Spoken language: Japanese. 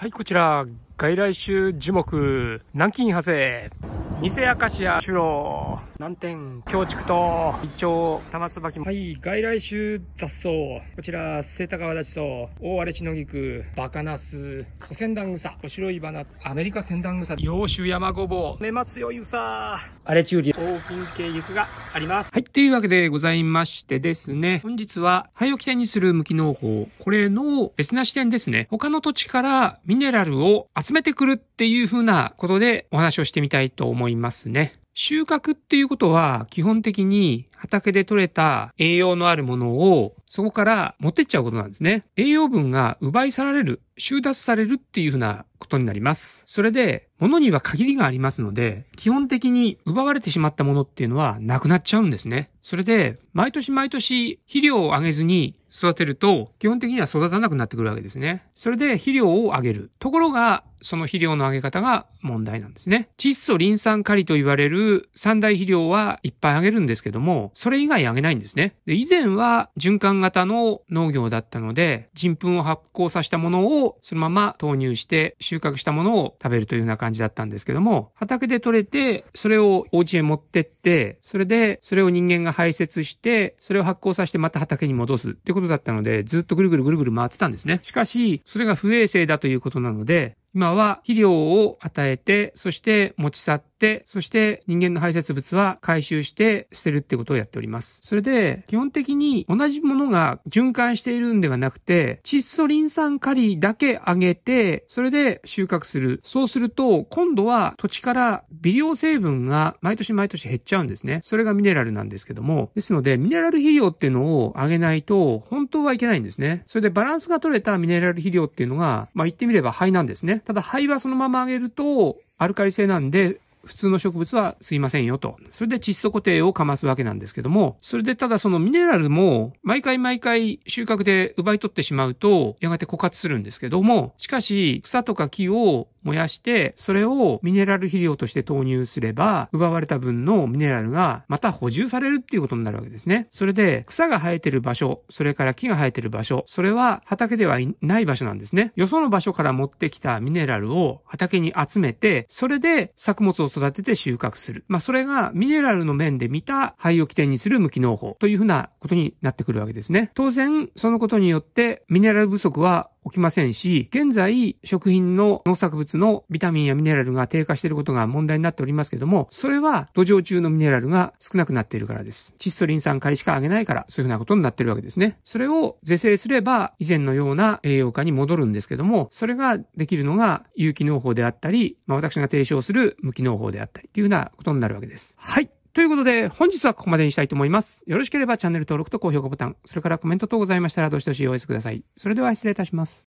はい、こちら、外来種樹木、南京派生。偽アカシア、シュロー、南天、京畜と、一丁、玉椿。はい、外来種雑草。こちら、セイタカワダチと、大荒れシノギク、バカナス、センダングサ、白い花、アメリカセンダングサ、洋酒山ごぼう、根松よい草、荒れ中流、高品系行くがあります。はい。というわけでございましてですね、本日は肺を起点にする無機農法、これの別な視点ですね、他の土地からミネラルを集めてくるっていう風なことでお話をしてみたいと思いますね。収穫っていうことは基本的に畑で採れた栄養のあるものをそこから持ってっちゃうことなんですね。栄養分が奪い去られる、収奪されるっていうふうなことになります。それで物には限りがありますので、基本的に奪われてしまったものっていうのはなくなっちゃうんですね。それで、毎年毎年肥料をあげずに育てると、基本的には育たなくなってくるわけですね。それで肥料をあげる。ところが、その肥料のあげ方が問題なんですね。窒素リン酸カリと言われる三大肥料はいっぱいあげるんですけども、それ以外あげないんですね。で以前は循環型の農業だったので、人糞を発酵させたものをそのまま投入して収穫したものを食べるというような感じだったんですけども、畑で採れて、それをお家へ持ってって、それでそれを人間がが排泄して、それを発酵させてまた畑に戻すってことだったので、ずっとぐるぐるぐるぐる回ってたんですね。しかし、それが不衛生だということなので、今は肥料を与えて、そして持ち去っ、そして人間の排泄物は回収して捨てるってことをやっております。それで、基本的に同じものが循環しているんではなくて、窒素リン酸カリだけ上げて、それで収穫する。そうすると、今度は土地から微量成分が毎年毎年減っちゃうんですね。それがミネラルなんですけども。ですので、ミネラル肥料っていうのを上げないと、本当はいけないんですね。それでバランスが取れたミネラル肥料っていうのが、まあ言ってみれば灰なんですね。ただ灰はそのまま上げると、アルカリ性なんで、普通の植物は吸いませんよと。それで窒素固定をかますわけなんですけども、それでただそのミネラルも毎回毎回収穫で奪い取ってしまうと、やがて枯渇するんですけども、しかし草とか木を燃やして、それをミネラル肥料として投入すれば、奪われた分のミネラルがまた補充されるっていうことになるわけですね。それで、草が生えてる場所、それから木が生えてる場所、それは畑ではない場所なんですね。よその場所から持ってきたミネラルを畑に集めて、それで作物を育てて収穫する。まあ、それがミネラルの面で見た灰を起点にする無機農法というふうなことになってくるわけですね。当然、そのことによってミネラル不足は起きませんし、現在食品の農作物のビタミンやミネラルが低下していることが問題になっておりますけども、それは土壌中のミネラルが少なくなっているからです。窒素リン酸カリしかあげないから、そういうふうなことになっているわけですね。それを是正すれば以前のような栄養価に戻るんですけども、それができるのが有機農法であったり、まあ、私が提唱する無機農法であったりというようなことになるわけです。はい。ということで、本日はここまでにしたいと思います。よろしければチャンネル登録と高評価ボタン、それからコメント等ございましたらどしどしお寄せください。それでは失礼いたします。